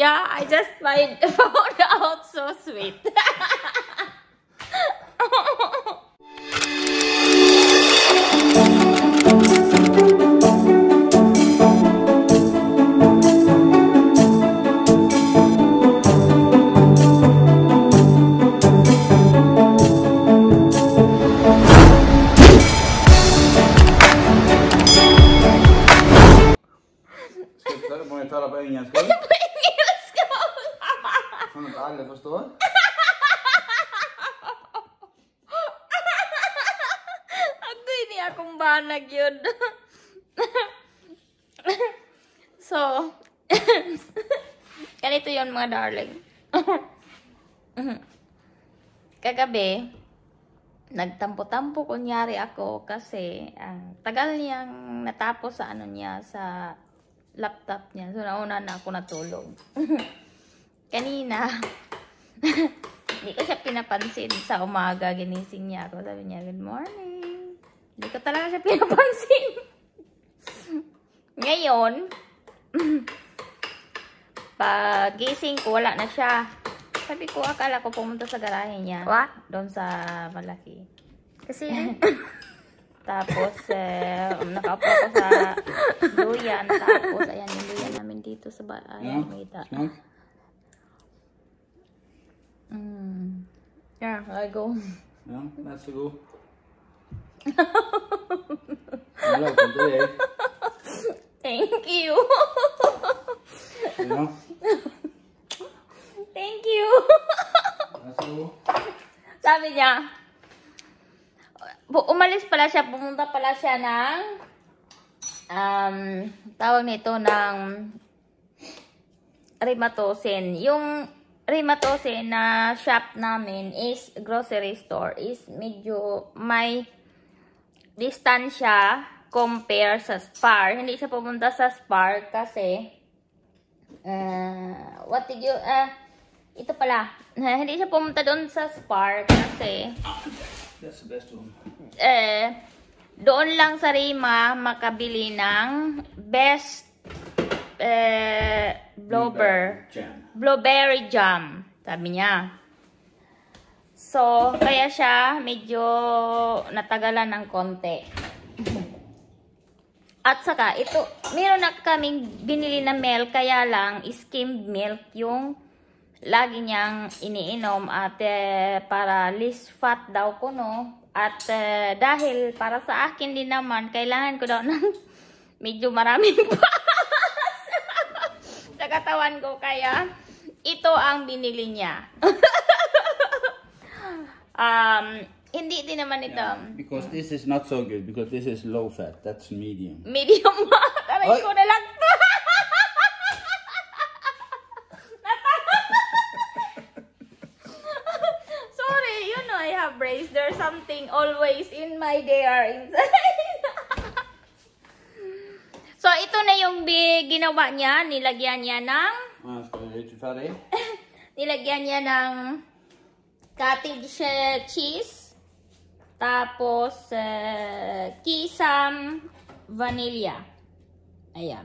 Yeah, I just find found out so sweet. με τα άλλα, πώς το. Ang ini akong banag yun. so, ganito yun mga darling. Kagabi, nagtampo-tampo kunyari ako kasi ang uh, tagal niyang natapos sa ano niya sa laptop niya. So, nauna na ako natulog kanina, hindi ko siya pinapansin sa umaga. Ginising niya ako. Sabi niya, good morning. Hindi ko talaga siya pinapansin. Ngayon, pag gising ko, wala na siya. Sabi ko, akala ko pumunta sa garahe niya. What? Doon sa malaki. Kasi, Tapos, eh, nakaupo ko sa duyan. Tapos, ayan yung duyan namin dito sa bahay. Yeah. May Yeah, go. Yeah, let's go. Welcome eh. today. Thank you. you Thank you. Let's go. Sabi niya, umalis pala siya, pumunta pala siya ng um, tawag nito ng rematosin. Yung Rimatose na shop namin is grocery store is medyo may distansya compare sa Spar. Hindi siya pumunta sa Spar kasi uh, what did you uh, ito pala. hindi siya pumunta doon sa Spar kasi That's the best one. Eh uh, doon lang sa Rima makabili ng best eh, blueberry Jam. Blueberry jam. Sabi niya. So, kaya siya medyo natagalan ng konti. At saka, ito, meron na kaming binili na milk, kaya lang skimmed milk yung lagi niyang iniinom at eh, para less fat daw ko, no? At eh, dahil para sa akin din naman, kailangan ko daw ng medyo maraming pa katawan ko kaya ito ang binili niya. um, hindi din naman ito. Yeah, because this is not so good because this is low fat. That's medium. Medium. Taray ko na lang. Sorry, you know I have brace. There's something always in my day or inside ito na yung ginawa niya. Nilagyan niya ng... Ah, Nilagyan niya ng cottage eh, cheese. Tapos, uh, kisam vanilla. Ayan.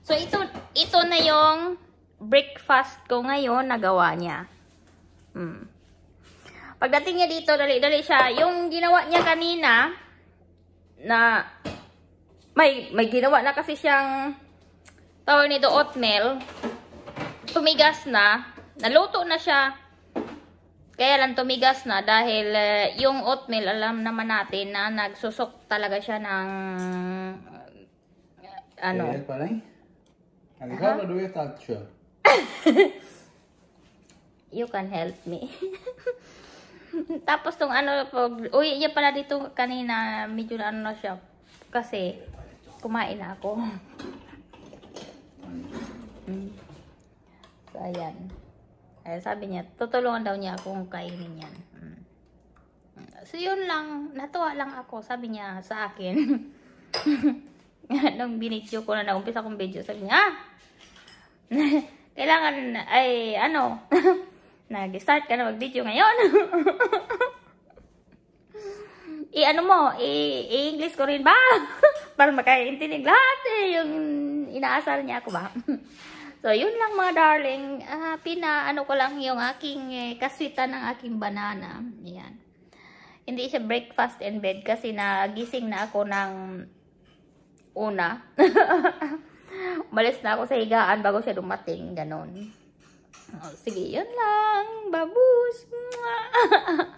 So, ito, ito na yung breakfast ko ngayon nagawa niya. Hmm. Pagdating niya dito, dali-dali siya. Yung ginawa niya kanina, na may, may ginawa na kasi siyang tawag nito oatmeal. Tumigas na. Naluto na siya. Kaya lang tumigas na dahil uh, yung oatmeal alam naman natin na nagsusok talaga siya ng uh, ano. Eh, parang? Alejandro, do you touch You can help me. Tapos tong ano, uy, yan pala dito kanina, medyo ano na siya. Kasi, kumain na ako. So, ayan. Ayan, sabi niya, tutulungan daw niya akong kainin yan. Mm. So, yun lang. Natuwa lang ako, sabi niya sa akin. Nung binityo ko na naumpisa akong video, sabi niya, ah! Kailangan, ay, ano, nag-start ka na mag-video ngayon i-ano mo, i-English ko rin ba? Para makaintinig lahat eh, yung inaasar niya ako ba? so, yun lang mga darling. Uh, pina-ano ko lang yung aking eh, kaswitan ng aking banana. Ayan. Hindi siya breakfast in bed kasi nagising na ako ng una. Malis na ako sa higaan bago siya dumating. Ganon. Oh, sige, yun lang. Babus.